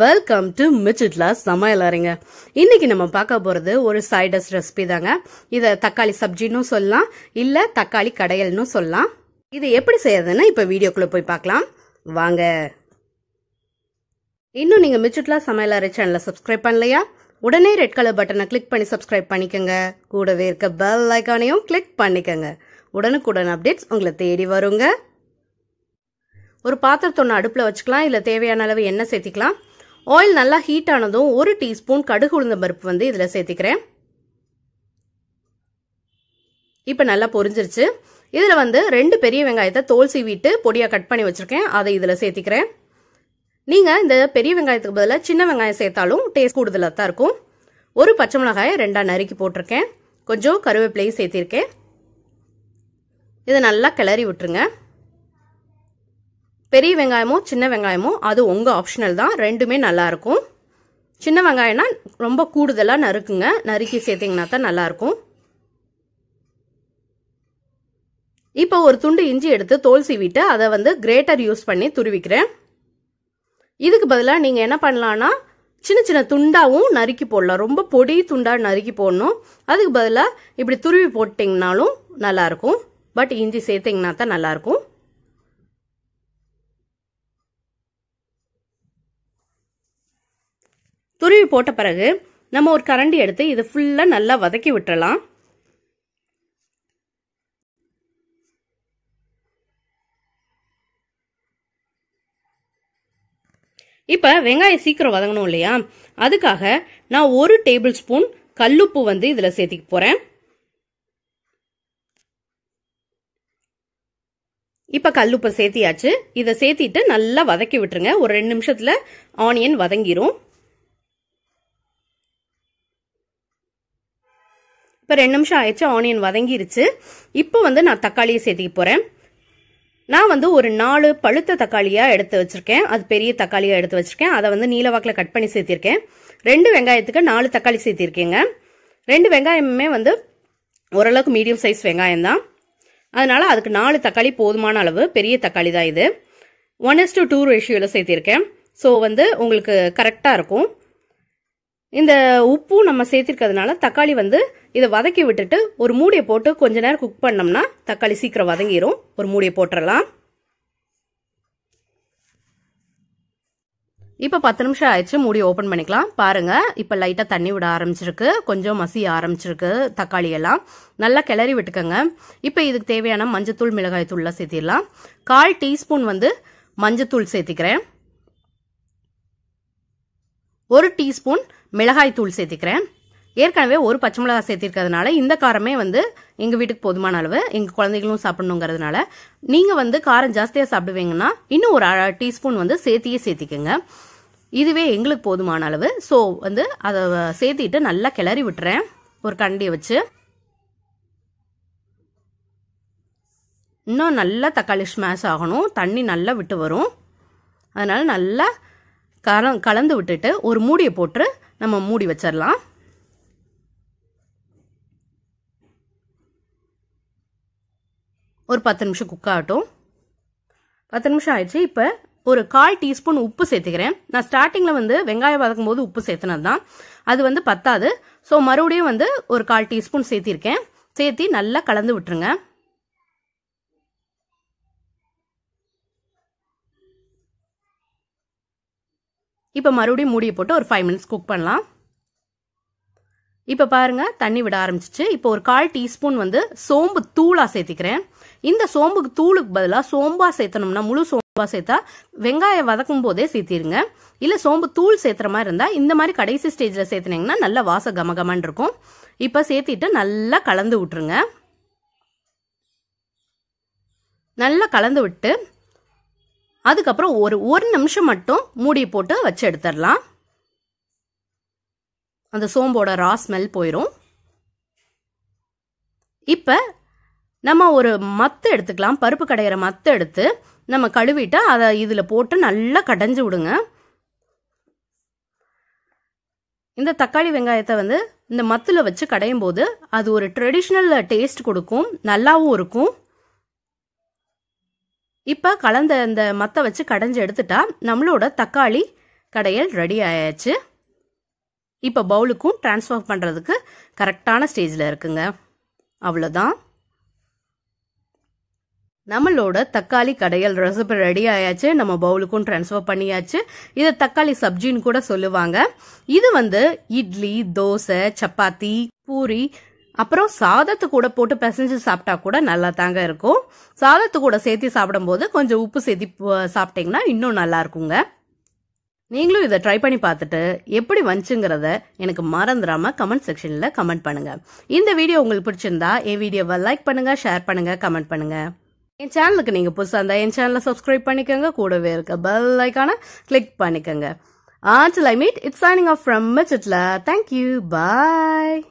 welcome to சமையல் அறிங்க இன்றைக்கி நம்ம பார்க்க போகிறது ஒரு சைடஸ் ரெசிபி தாங்க இதை தக்காளி சப்ஜின்னு சொல்லலாம் இல்லை தக்காளி கடையல்னு சொல்லலாம் இது எப்படி செய்யறதுன்னு இப்போ வீடியோக்குள்ளே போய் பார்க்கலாம் வாங்க இன்னும் நீங்கள் மிச்சிட்லா அறை சேனலில் சப்ஸ்கிரைப் பண்ணலையா உடனே ரெட் கலர் பட்டனை கிளிக் பண்ணி சப்ஸ்கிரைப் பண்ணிக்கோங்க கூடவே இருக்க பெல் ஐக்கானையும் கிளிக் பண்ணிக்கோங்க உடனுக்குடன் அப்டேட்ஸ் உங்களை தேடி வருங்க ஒரு பாத்திரத்தொன்று அடுப்பில் வச்சுக்கலாம் இல்லை தேவையான அளவு எண்ணெய் சேர்த்திக்கலாம் ஆயில் நல்லா ஹீட் ஆனதும் ஒரு டீஸ்பூன் கடுகு உளுந்த பருப்பு வந்து இதில் சேர்த்துக்கிறேன் இப்போ நல்லா பொரிஞ்சிருச்சு இதில் வந்து ரெண்டு பெரிய வெங்காயத்தை தோல் சீவிட்டு பொடியாக கட் பண்ணி வச்சுருக்கேன் அதை இதில் சேர்த்திக்கிறேன் நீங்கள் இந்த பெரிய வெங்காயத்துக்கு பதிலாக சின்ன வெங்காயம் சேர்த்தாலும் டேஸ்ட் கூடுதலாக தான் இருக்கும் ஒரு பச்சை மிளகாயை ரெண்டாக நறுக்கி போட்டிருக்கேன் கொஞ்சம் கருவேப்பிலையும் சேர்த்திருக்கேன் இதை நல்லா கிளறி விட்டுருங்க பெரிய வெங்காயமோ சின்ன வெங்காயமோ அது உங்கள் ஆப்ஷனல் தான் ரெண்டுமே நல்லாயிருக்கும் சின்ன வெங்காயம்னா ரொம்ப கூடுதலாக நறுக்குங்க நறுக்கி சேர்த்திங்கன்னா தான் நல்லாயிருக்கும் இப்போ ஒரு துண்டு இஞ்சி எடுத்து தோல் சீவிட்டு அதை வந்து கிரேட்டர் யூஸ் பண்ணி துருவிக்கிறேன் இதுக்கு பதிலாக நீங்கள் என்ன பண்ணலான்னா சின்ன சின்ன துண்டாகவும் நறுக்கி போடலாம் ரொம்ப பொடி துண்டாக நறுக்கி போடணும் அதுக்கு பதிலாக இப்படி துருவி போட்டிங்கனாலும் நல்லாயிருக்கும் பட் இஞ்சி சேர்த்திங்கன்னா தான் நல்லாயிருக்கும் துருவி போட்ட பிறகு நம்ம ஒரு கரண்டி எடுத்து இதை ஃபுல்லாக நல்லா வதக்கி விட்டுறலாம் இப்போ வெங்காயம் சீக்கிரம் வதங்கணும் இல்லையா அதுக்காக நான் ஒரு டேபிள் ஸ்பூன் கல்லுப்பு வந்து இதில் சேர்த்திக்க போகிறேன் இப்போ கல்லுப்பை சேர்த்தியாச்சு இதை சேர்த்திட்டு நல்லா வதக்கி விட்டுருங்க ஒரு ரெண்டு நிமிஷத்தில் ஆனியன் வதங்கிரும் இப்போ ரெண்டு நிமிஷம் ஆயிடுச்சு ஆனியன் வதங்கிருச்சு இப்போ வந்து நான் தக்காளியை சேர்த்துக்க போகிறேன் நான் வந்து ஒரு நாலு பழுத்த தக்காளியாக எடுத்து வச்சுருக்கேன் அது பெரிய தக்காளியாக எடுத்து வச்சுருக்கேன் அதை வந்து நீலவாக்கில் கட் பண்ணி சேர்த்திருக்கேன் ரெண்டு வெங்காயத்துக்கு நாலு தக்காளி சேர்த்திருக்கேங்க ரெண்டு வெங்காயமுமே வந்து ஓரளவுக்கு மீடியம் சைஸ் வெங்காயம் தான் அதனால் அதுக்கு நாலு தக்காளி போதுமான அளவு பெரிய தக்காளி தான் இது ஒன் எஸ் டு டூ ரேஷியோவில் சேர்த்திருக்கேன் ஸோ வந்து உங்களுக்கு கரெக்டாக இருக்கும் இந்த உப்பும் நம்ம சேர்த்திருக்கிறதுனால தக்காளி வந்து இதை வதக்கி விட்டுட்டு ஒரு மூடியை போட்டு கொஞ்ச நேரம் குக் பண்ணோம்னா தக்காளி சீக்கிரம் வதங்கிரும் ஒரு மூடியை போட்டுடலாம் இப்போ பத்து நிமிஷம் ஆயிடுச்சு மூடி ஓப்பன் பண்ணிக்கலாம் பாருங்க இப்போ லைட்டாக தண்ணி விட ஆரம்பிச்சிருக்கு கொஞ்சம் மசிய ஆரம்பிச்சிருக்கு தக்காளி எல்லாம் நல்லா கிளறி விட்டுக்கோங்க இப்போ இதுக்கு தேவையான மஞ்சத்தூள் மிளகாய் தூள்லாம் சேர்த்திடலாம் கால் டீஸ்பூன் வந்து மஞ்சத்தூள் சேர்த்திக்கிறேன் ஒரு டீஸ்பூன் மிளகாய் தூள் சேர்த்துக்கிறேன் ஏற்கனவே ஒரு பச்சை மிளகா சேர்த்திருக்கிறதுனால இந்த காரமே வந்து எங்கள் வீட்டுக்கு போதுமான அளவு எங்கள் குழந்தைகளும் சாப்பிடணுங்கிறதுனால நீங்கள் வந்து காரம் ஜாஸ்தியாக சாப்பிடுவீங்கன்னா இன்னும் ஒரு டீஸ்பூன் வந்து சேர்த்தியே சேர்த்திக்கோங்க இதுவே எங்களுக்கு போதுமான அளவு ஸோ வந்து அதை சேர்த்திட்டு நல்லா கிளறி விட்டுறேன் ஒரு கண்டியை வச்சு இன்னும் நல்லா தக்காளி ஸ்மேஷ் ஆகணும் தண்ணி நல்லா விட்டு வரும் அதனால் நல்லா கல கலந்து விட்டுட்டு ஒரு மூடியை போட்டு நம்ம மூடி வச்சிடலாம் ஒரு பத்து நிமிஷம் குக் ஆகட்டும் பத்து நிமிஷம் ஆயிடுச்சு இப்போ ஒரு கால் டீஸ்பூன் உப்பு சேர்த்துக்கிறேன் நான் ஸ்டார்டிங்கில் வந்து வெங்காயம் வதக்கும் போது உப்பு சேர்த்துனது தான் அது வந்து பத்தாது ஸோ மறுபடியும் வந்து ஒரு கால் டீஸ்பூன் சேர்த்திருக்கேன் சேர்த்தி நல்லா கலந்து விட்டுருங்க இப்போ மறுபடியும் மூடியை போட்டு ஒரு ஃபைவ் மினிட்ஸ் குக் பண்ணலாம் இப்போ பாருங்கள் தண்ணி விட ஆரம்பிச்சிச்சு இப்போ ஒரு கால் டீஸ்பூன் வந்து சோம்பு தூளாக சேர்த்திக்கிறேன் இந்த சோம்புக்கு தூளுக்கு பதிலாக சோம்பா சேர்த்தணும்னா முழு சோம்பா சேர்த்தா வெங்காயம் வதக்கும் போதே சேர்த்திருங்க இல்லை சோம்பு தூள் சேர்த்துற மாதிரி இருந்தால் இந்த மாதிரி கடைசி ஸ்டேஜில் சேர்த்துனீங்கன்னா நல்லா வாச கமகமான் இருக்கும் இப்போ சேர்த்திட்டு நல்லா கலந்து விட்டுருங்க நல்லா கலந்து விட்டு அதுக்கப்புறம் ஒரு ஒரு நிமிஷம் மட்டும் மூடி போட்டு வச்சு எடுத்துடலாம் அந்த சோம்போட ரா ஸ்மெல் போயிடும் இப்போ நம்ம ஒரு மத்து எடுத்துக்கலாம் பருப்பு கடையிற மத்து எடுத்து நம்ம கழுவிட்டு அதை இதில் போட்டு நல்லா கடைஞ்சி விடுங்க இந்த தக்காளி வெங்காயத்தை வந்து இந்த மத்தில் வச்சு கடையும் போது அது ஒரு ட்ரெடிஷ்னல் டேஸ்ட் கொடுக்கும் நல்லாவும் இருக்கும் இப்போ கலந்த இந்த மத்த வச்சு கடைஞ்சி எடுத்துட்டா நம்மளோட தக்காளி கடையல் ரெடி ஆயாச்சு இப்போ பவுலுக்கும் டிரான்ஸ்ஃபர் பண்ணுறதுக்கு கரெக்டான ஸ்டேஜில் இருக்குங்க அவ்வளோதான் நம்மளோட தக்காளி கடையல் ரெசிபி ரெடி ஆயாச்சு நம்ம பவுலுக்கும் டிரான்ஸ்ஃபர் பண்ணியாச்சு இதை தக்காளி சப்ஜின்னு கூட சொல்லுவாங்க இது வந்து இட்லி தோசை சப்பாத்தி பூரி அப்புறம் சாதத்து கூட போட்டு பிசைஞ்சு சாப்பிட்டா கூட நல்லா தாங்க இருக்கும் சாதத்து கூட சேர்த்து சாப்பிடும்போது கொஞ்சம் உப்பு சேர்த்து சாப்பிட்டீங்கன்னா இன்னும் நல்லா இருக்குங்க நீங்களும் இதை ட்ரை பண்ணி பார்த்துட்டு எப்படி வந்துச்சுங்கிறத எனக்கு மறந்துடாம கமெண்ட் செக்ஷன்ல கமெண்ட் பண்ணுங்க இந்த வீடியோ உங்களுக்கு பிடிச்சிருந்தா என் வீடியோவை லைக் பண்ணுங்க ஷேர் பண்ணுங்க கமெண்ட் பண்ணுங்க என் சேனலுக்கு நீங்க புதுசாக இருந்தா என் சேனலை சப்ஸ்கிரைப் பண்ணிக்கோங்க கூடவே இருக்க பெல் ஐக்கான கிளிக் பண்ணிக்கோங்க until I meet it's signing off from மிச்சிட்ல தேங்க்யூ பாய்